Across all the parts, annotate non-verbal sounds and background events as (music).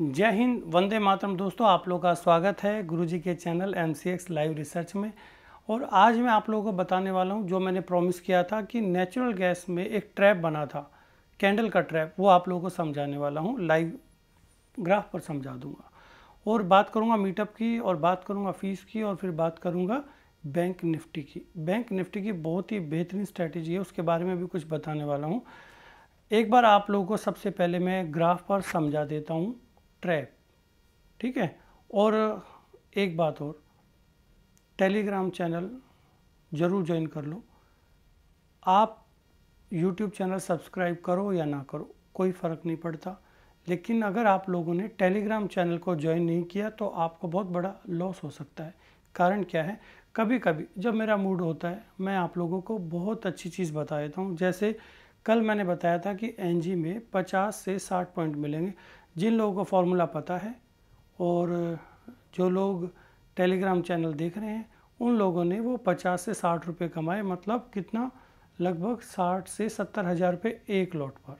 जय हिंद वंदे मातरम दोस्तों आप लोग का स्वागत है गुरुजी के चैनल एम लाइव रिसर्च में और आज मैं आप लोगों को बताने वाला हूं जो मैंने प्रॉमिस किया था कि नेचुरल गैस में एक ट्रैप बना था कैंडल का ट्रैप वो आप लोगों को समझाने वाला हूं लाइव ग्राफ पर समझा दूंगा और बात करूंगा मीटअप की और बात करूँगा फीस की और फिर बात करूँगा बैंक निफ्टी की बैंक निफ्टी की बहुत ही बेहतरीन स्ट्रैटेजी है उसके बारे में भी कुछ बताने वाला हूँ एक बार आप लोगों को सबसे पहले मैं ग्राफ पर समझा देता हूँ ट्रैप ठीक है और एक बात और टेलीग्राम चैनल ज़रूर ज्वाइन कर लो आप यूट्यूब चैनल सब्सक्राइब करो या ना करो कोई फ़र्क नहीं पड़ता लेकिन अगर आप लोगों ने टेलीग्राम चैनल को ज्वाइन नहीं किया तो आपको बहुत बड़ा लॉस हो सकता है कारण क्या है कभी कभी जब मेरा मूड होता है मैं आप लोगों को बहुत अच्छी चीज़ बता देता हूँ जैसे कल मैंने बताया था कि एनजी में 50 से 60 पॉइंट मिलेंगे जिन लोगों को फार्मूला पता है और जो लोग टेलीग्राम चैनल देख रहे हैं उन लोगों ने वो पचास से साठ रुपये कमाए मतलब कितना लगभग साठ से सत्तर हज़ार रुपये एक लॉट पर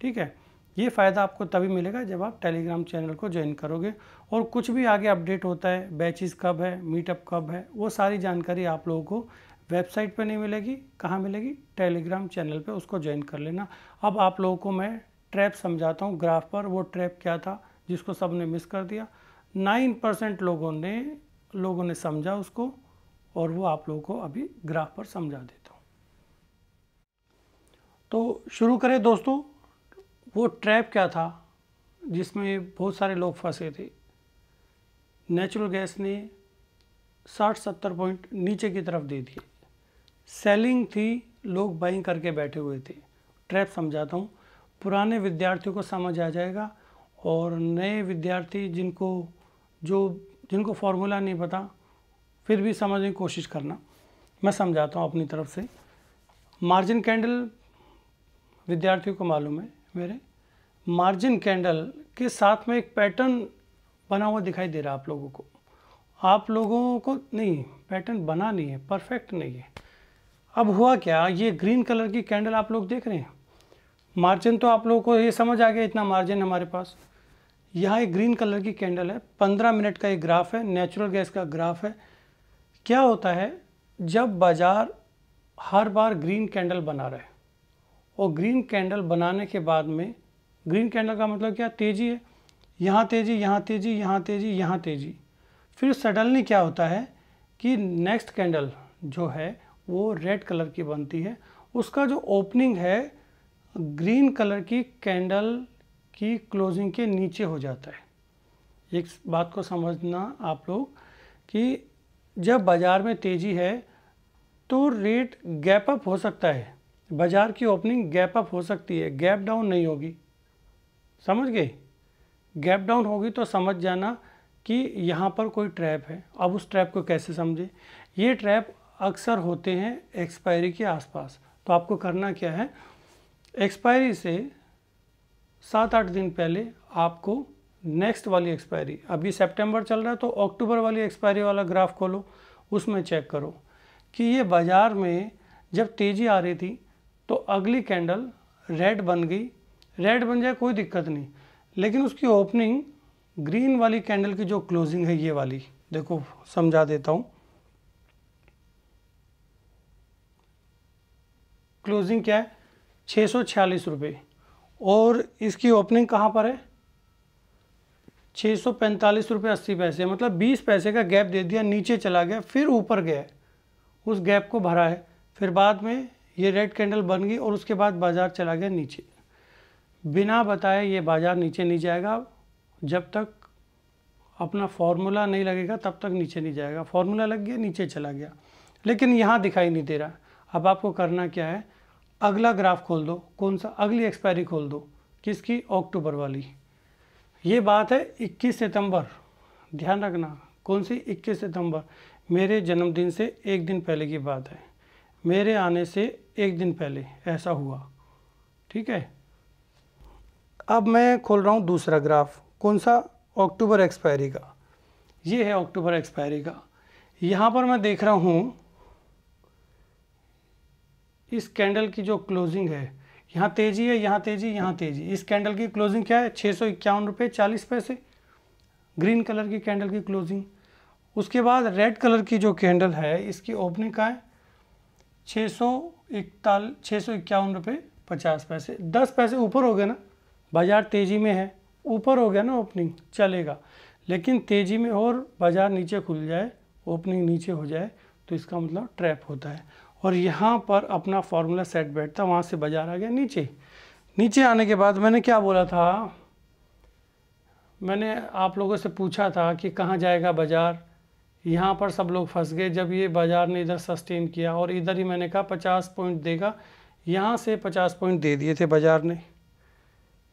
ठीक है ये फ़ायदा आपको तभी मिलेगा जब आप टेलीग्राम चैनल को ज्वाइन करोगे और कुछ भी आगे अपडेट होता है बैचेस कब है मीटअप कब है वो सारी जानकारी आप लोगों को वेबसाइट पर नहीं मिलेगी कहाँ मिलेगी टेलीग्राम चैनल पे उसको ज्वाइन कर लेना अब आप लोगों को मैं ट्रैप समझाता हूँ ग्राफ पर वो ट्रैप क्या था जिसको सब ने मिस कर दिया नाइन परसेंट लोगों ने लोगों ने समझा उसको और वो आप लोगों को अभी ग्राफ पर समझा देता हूँ तो शुरू करें दोस्तों वो ट्रैप क्या था जिसमें बहुत सारे लोग फंसे थे नेचुरल गैस ने साठ सत्तर पॉइंट नीचे की तरफ दे दिए सेलिंग थी लोग बाइंग करके बैठे हुए थे ट्रैप समझाता हूँ पुराने विद्यार्थियों को समझ आ जाएगा और नए विद्यार्थी जिनको जो जिनको फॉर्मूला नहीं पता फिर भी समझने की कोशिश करना मैं समझाता हूँ अपनी तरफ से मार्जिन कैंडल विद्यार्थियों को मालूम है मेरे मार्जिन कैंडल के साथ में एक पैटर्न बना हुआ दिखाई दे रहा आप लोगों को आप लोगों को नहीं पैटर्न बना नहीं है परफेक्ट नहीं है अब हुआ क्या ये ग्रीन कलर की कैंडल आप लोग देख रहे हैं मार्जिन तो आप लोगों को ये समझ आ गया इतना मार्जिन हमारे पास यहाँ एक ग्रीन कलर की कैंडल है पंद्रह मिनट का एक ग्राफ है नेचुरल गैस का ग्राफ है क्या होता है जब बाज़ार हर बार ग्रीन कैंडल बना रहे और ग्रीन कैंडल बनाने के बाद में ग्रीन कैंडल का मतलब क्या तेज़ी है यहाँ तेज़ी यहाँ तेज़ी यहाँ तेज़ी यहाँ तेज़ी फिर सडनली क्या होता है कि नेक्स्ट कैंडल जो है वो रेड कलर की बनती है उसका जो ओपनिंग है ग्रीन कलर की कैंडल की क्लोजिंग के नीचे हो जाता है एक बात को समझना आप लोग कि जब बाज़ार में तेज़ी है तो रेट गैप अप हो सकता है बाज़ार की ओपनिंग गैप अप हो सकती है गैप डाउन नहीं होगी समझ गए गैप डाउन होगी तो समझ जाना कि यहाँ पर कोई ट्रैप है अब उस ट्रैप को कैसे समझे ये ट्रैप अक्सर होते हैं एक्सपायरी के आसपास तो आपको करना क्या है एक्सपायरी से सात आठ दिन पहले आपको नेक्स्ट वाली एक्सपायरी अभी सितंबर चल रहा है तो अक्टूबर वाली एक्सपायरी वाला ग्राफ खोलो उसमें चेक करो कि ये बाज़ार में जब तेज़ी आ रही थी तो अगली कैंडल रेड बन गई रेड बन जाए कोई दिक्कत नहीं लेकिन उसकी ओपनिंग ग्रीन वाली कैंडल की जो क्लोजिंग है ये वाली देखो समझा देता हूँ क्लोजिंग क्या है छः सौ छियालीस रुपये और इसकी ओपनिंग कहाँ पर है छः सौ पैंतालीस रुपये अस्सी पैसे मतलब बीस पैसे का गैप दे दिया नीचे चला गया फिर ऊपर गया उस गैप को भरा है फिर बाद में ये रेड कैंडल बन गई और उसके बाद बाज़ार चला गया नीचे बिना बताए ये बाज़ार नीचे नहीं जाएगा जब तक अपना फॉर्मूला नहीं लगेगा तब तक नीचे नहीं जाएगा फॉर्मूला लग गया नीचे चला गया लेकिन यहाँ दिखाई नहीं दे रहा अब आपको करना क्या है अगला ग्राफ खोल दो कौन सा अगली एक्सपायरी खोल दो किसकी अक्टूबर वाली ये बात है 21 सितंबर ध्यान रखना कौन सी 21 सितंबर मेरे जन्मदिन से एक दिन पहले की बात है मेरे आने से एक दिन पहले ऐसा हुआ ठीक है अब मैं खोल रहा हूँ दूसरा ग्राफ कौन सा अक्टूबर एक्सपायरी का ये है अक्टूबर एक्सपायरी का यहाँ पर मैं देख रहा हूँ इस कैंडल की जो क्लोजिंग है यहाँ तेजी है यहाँ तेजी यहाँ तेजी इस कैंडल की क्लोजिंग क्या है छः सौ इक्यावन रुपये चालीस पैसे ग्रीन कलर की कैंडल की क्लोजिंग उसके बाद रेड कलर की जो कैंडल है इसकी ओपनिंग का है छः सौ इकताल छः सौ इक्यावन रुपये पचास पैसे दस पैसे ऊपर हो गए ना बाज़ार तेज़ी में है ऊपर हो गया ना ओपनिंग चलेगा लेकिन तेज़ी में और बाज़ार नीचे खुल जाए ओपनिंग नीचे हो जाए तो इसका मतलब ट्रैप होता है और यहाँ पर अपना फार्मूला सेट बैठता वहाँ से बाजार आ गया नीचे नीचे आने के बाद मैंने क्या बोला था मैंने आप लोगों से पूछा था कि कहाँ जाएगा बाज़ार यहाँ पर सब लोग फंस गए जब ये बाज़ार ने इधर सस्टेन किया और इधर ही मैंने कहा पचास पॉइंट देगा यहाँ से पचास पॉइंट दे दिए थे बाज़ार ने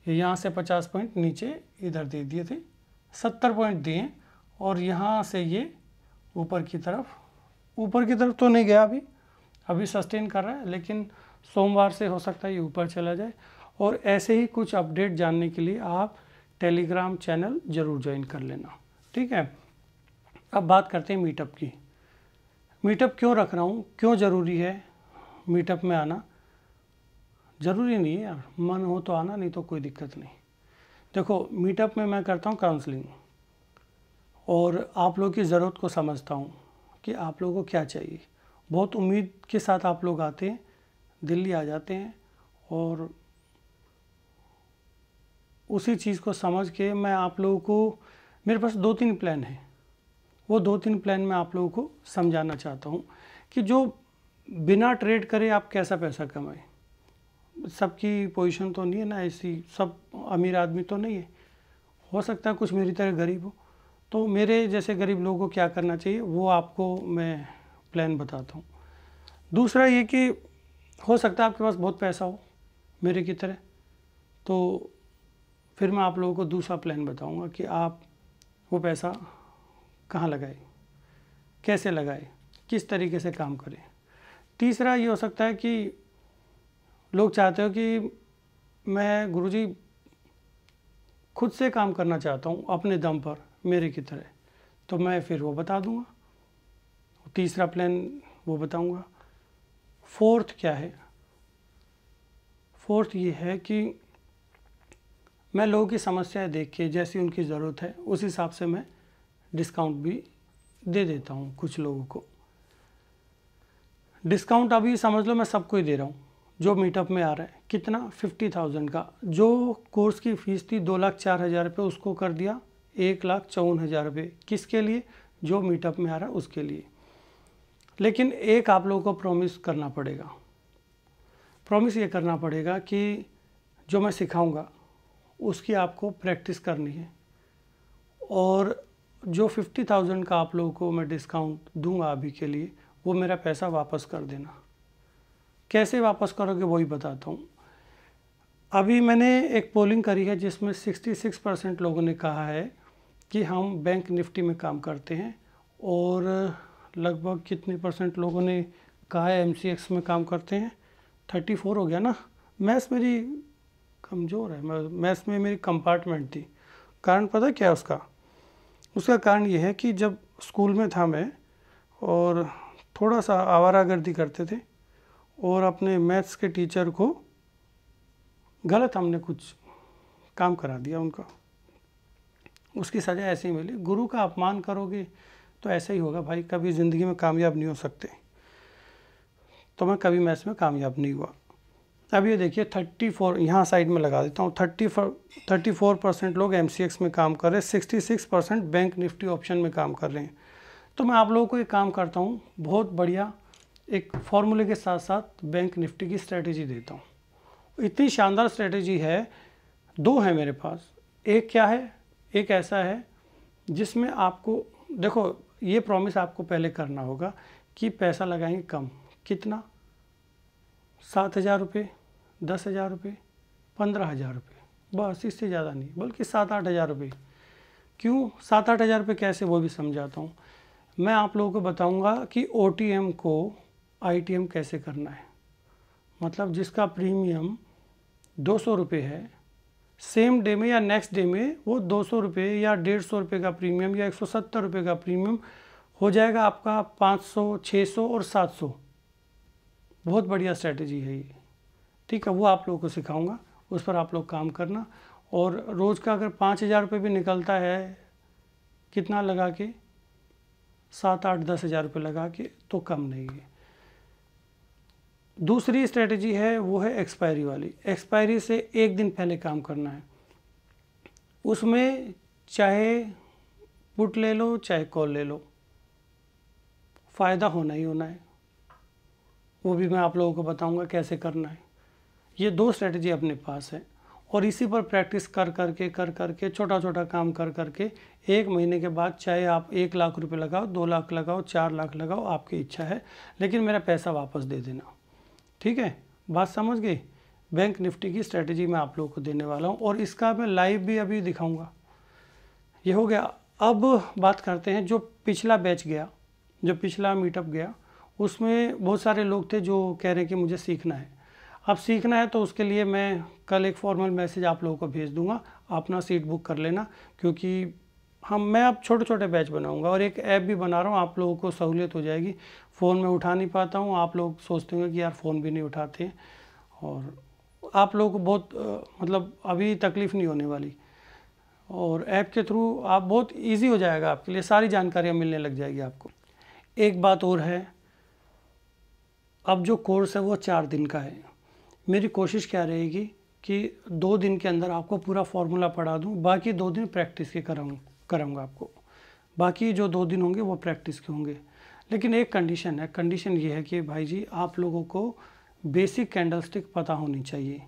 यहाँ से पचास पॉइंट नीचे इधर दे दिए थे सत्तर पॉइंट दिए और यहाँ से ये ऊपर की तरफ ऊपर की तरफ तो नहीं गया अभी अभी सस्टेन कर रहा है लेकिन सोमवार से हो सकता है ये ऊपर चला जाए और ऐसे ही कुछ अपडेट जानने के लिए आप टेलीग्राम चैनल ज़रूर ज्वाइन कर लेना ठीक है अब बात करते हैं मीटअप की मीटअप क्यों रख रहा हूँ क्यों ज़रूरी है मीटअप में आना ज़रूरी नहीं है यार मन हो तो आना नहीं तो कोई दिक्कत नहीं देखो मीटअप में मैं करता हूँ काउंसलिंग और आप लोग की ज़रूरत को समझता हूँ कि आप लोगों को क्या चाहिए बहुत उम्मीद के साथ आप लोग आते हैं दिल्ली आ जाते हैं और उसी चीज़ को समझ के मैं आप लोगों को मेरे पास दो तीन प्लान हैं वो दो तीन प्लान मैं आप लोगों को समझाना चाहता हूँ कि जो बिना ट्रेड करे आप कैसा पैसा कमाएं सबकी पोजीशन तो नहीं है ना ऐसी सब अमीर आदमी तो नहीं है हो सकता है कुछ मेरी तरह गरीब हो तो मेरे जैसे गरीब लोगों को क्या करना चाहिए वो आपको मैं प्लान बताता हूँ दूसरा ये कि हो सकता है आपके पास बहुत पैसा हो मेरे की तरह तो फिर मैं आप लोगों को दूसरा प्लान बताऊंगा कि आप वो पैसा कहाँ लगाए कैसे लगाए किस तरीके से काम करें तीसरा ये हो सकता है कि लोग चाहते हो कि मैं गुरुजी खुद से काम करना चाहता हूँ अपने दम पर मेरे की तरह तो मैं फिर वो बता दूंगा तीसरा प्लान वो बताऊंगा फोर्थ क्या है फोर्थ ये है कि मैं लोगों की समस्याएं देख के जैसी उनकी ज़रूरत है उस हिसाब से मैं डिस्काउंट भी दे देता हूँ कुछ लोगों को डिस्काउंट अभी समझ लो मैं सबको ही दे रहा हूँ जो मीटअप में आ रहा है कितना फिफ्टी थाउजेंड का जो कोर्स की फ़ीस थी दो लाख चार हज़ार रुपये उसको कर दिया एक लाख चौवन हज़ार रुपये किसके लिए जो मीटअप में आ रहा है उसके लिए लेकिन एक आप लोगों को प्रॉमिस करना पड़ेगा प्रॉमिस ये करना पड़ेगा कि जो मैं सिखाऊंगा उसकी आपको प्रैक्टिस करनी है और जो फिफ्टी थाउजेंड का आप लोगों को मैं डिस्काउंट दूंगा अभी के लिए वो मेरा पैसा वापस कर देना कैसे वापस करोगे वही बताता हूँ अभी मैंने एक पोलिंग करी है जिसमें 66 परसेंट लोगों ने कहा है कि हम बैंक निफ्टी में काम करते हैं और लगभग कितने परसेंट लोगों ने कहा है एम में काम करते हैं थर्टी फोर हो गया ना मैथ्स मेरी कमज़ोर है मैथ्स में मेरी कंपार्टमेंट थी कारण पता क्या है उसका उसका कारण यह है कि जब स्कूल में था मैं और थोड़ा सा आवारा गर्दी करते थे और अपने मैथ्स के टीचर को गलत हमने कुछ काम करा दिया उनका उसकी सज़ा ऐसी मिली गुरु का अपमान करोगे तो ऐसा ही होगा भाई कभी ज़िंदगी में कामयाब नहीं हो सकते तो मैं कभी मैथ्स में कामयाब नहीं हुआ अब ये देखिए थर्टी फोर यहाँ साइड में लगा देता हूँ थर्टी थर्टी फोर परसेंट लोग एम में काम कर रहे हैं sixty six percent bank Nifty option में काम कर रहे हैं तो मैं आप लोगों को एक काम करता हूँ बहुत बढ़िया एक फॉर्मूले के साथ साथ बैंक निफ्टी की स्ट्रेटजी देता हूँ इतनी शानदार स्ट्रेटजी है दो है मेरे पास एक क्या है एक ऐसा है जिसमें आपको देखो ये प्रॉमिस आपको पहले करना होगा कि पैसा लगाएंगे कम कितना सात हज़ार रुपये दस हज़ार रुपये पंद्रह हज़ार रुपये बस इससे ज़्यादा नहीं बल्कि सात आठ हज़ार रुपये क्यों सात आठ हज़ार रुपये कैसे वो भी समझाता हूँ मैं आप लोगों को बताऊँगा कि ओ को आई कैसे करना है मतलब जिसका प्रीमियम दो सौ रुपये है सेम डे में या नेक्स्ट डे में वो दो सौ रुपये या डेढ़ सौ रुपये का प्रीमियम या एक सौ सत्तर रुपये का प्रीमियम हो जाएगा आपका पाँच सौ छः सौ और सात सौ बहुत बढ़िया स्ट्रैटेजी है ये ठीक है वो आप लोगों को सिखाऊंगा उस पर आप लोग काम करना और रोज़ का अगर पाँच हज़ार रुपये भी निकलता है कितना लगा के सात आठ दस हज़ार रुपये लगा के तो कम नहीं है दूसरी स्ट्रेटजी है वो है एक्सपायरी वाली एक्सपायरी से एक दिन पहले काम करना है उसमें चाहे पुट ले लो चाहे कॉल ले लो फ़ायदा होना ही होना है वो भी मैं आप लोगों को बताऊंगा कैसे करना है ये दो स्ट्रेटजी अपने पास है और इसी पर प्रैक्टिस कर के कर करके छोटा छोटा काम कर कर के एक महीने के बाद चाहे आप एक लाख रुपए लगाओ दो लाख लगाओ चार लाख लगाओ आपकी इच्छा है लेकिन मेरा पैसा वापस दे देना ठीक है बात समझ गई बैंक निफ्टी की स्ट्रैटेजी मैं आप लोगों को देने वाला हूँ और इसका मैं लाइव भी अभी दिखाऊंगा ये हो गया अब बात करते हैं जो पिछला बैच गया जो पिछला मीटअप गया उसमें बहुत सारे लोग थे जो कह रहे हैं कि मुझे सीखना है अब सीखना है तो उसके लिए मैं कल एक फॉर्मल मैसेज आप लोगों को भेज दूंगा अपना सीट बुक कर लेना क्योंकि हम मैं अब छोटे छोटे बैच बनाऊंगा और एक ऐप भी बना रहा हूँ आप लोगों को सहूलियत हो जाएगी फ़ोन में उठा नहीं पाता हूँ आप लोग सोचते होंगे कि यार फ़ोन भी नहीं उठाते और आप लोगों को बहुत मतलब अभी तकलीफ़ नहीं होने वाली और ऐप के थ्रू आप बहुत इजी हो जाएगा आपके लिए सारी जानकारियाँ मिलने लग जाएगी आपको एक बात और है अब जो कोर्स है वो चार दिन का है मेरी कोशिश क्या रहेगी कि दो दिन के अंदर आपको पूरा फार्मूला पढ़ा दूँ बाकी दो दिन प्रैक्टिस के कराऊँ कराऊंगा आपको बाकी जो दो दिन होंगे वो प्रैक्टिस के होंगे लेकिन एक कंडीशन है कंडीशन ये है कि भाई जी आप लोगों को बेसिक कैंडलस्टिक पता होनी चाहिए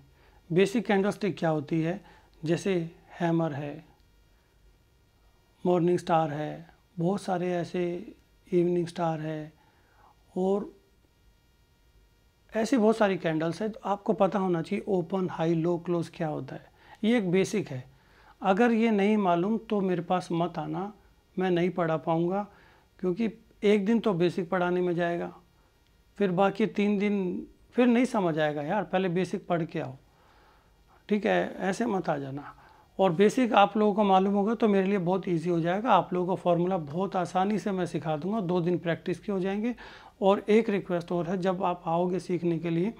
बेसिक कैंडलस्टिक क्या होती है जैसे हैमर है मॉर्निंग स्टार है बहुत सारे ऐसे इवनिंग स्टार है और ऐसी बहुत सारी कैंडल्स है तो आपको पता होना चाहिए ओपन हाई लो क्लोज क्या होता है ये एक बेसिक है अगर ये नहीं मालूम तो मेरे पास मत आना मैं नहीं पढ़ा पाऊँगा क्योंकि एक दिन तो बेसिक पढ़ाने में जाएगा फिर बाकी तीन दिन फिर नहीं समझ आएगा यार पहले बेसिक पढ़ के आओ ठीक है ऐसे मत आ जाना और बेसिक आप लोगों को मालूम होगा तो मेरे लिए बहुत इजी हो जाएगा आप लोगों को फार्मूला बहुत आसानी से मैं सिखा दूंगा दो दिन प्रैक्टिस के हो जाएंगे और एक रिक्वेस्ट और है जब आप आओगे सीखने के लिए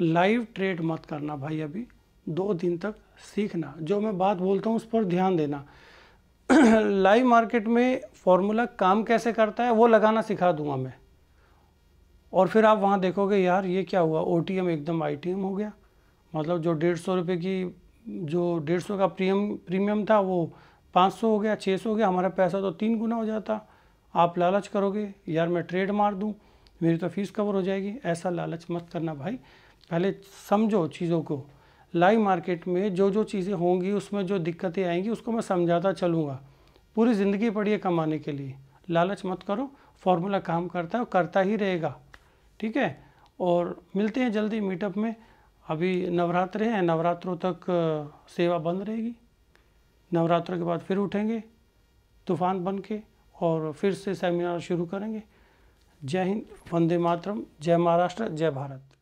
लाइव ट्रेड मत करना भाई अभी दो दिन तक सीखना जो मैं बात बोलता हूँ उस पर ध्यान देना (clears throat) लाइव मार्केट में फॉर्मूला काम कैसे करता है वो लगाना सिखा दूंगा मैं और फिर आप वहाँ देखोगे यार ये क्या हुआ ओ एकदम आई हो गया मतलब जो डेढ़ सौ रुपये की जो डेढ़ सौ का प्रीम प्रीमियम था वो पाँच सौ हो गया छः सौ हो गया हमारा पैसा तो तीन गुना हो जाता आप लालच करोगे यार मैं ट्रेड मार दूँ मेरी तो फीस कवर हो जाएगी ऐसा लालच मत करना भाई पहले समझो चीज़ों को लाइव मार्केट में जो जो चीज़ें होंगी उसमें जो दिक्कतें आएंगी उसको मैं समझाता चलूँगा पूरी ज़िंदगी पड़ी है कमाने के लिए लालच मत करो फॉर्मूला काम करता है और करता ही रहेगा ठीक है और मिलते हैं जल्दी मीटअप में अभी नवरात्र हैं नवरात्रों तक सेवा बंद रहेगी नवरात्रों के बाद फिर उठेंगे तूफान बन के और फिर से सेमिनार शुरू करेंगे जय हिंद वंदे मातरम जय महाराष्ट्र जय भारत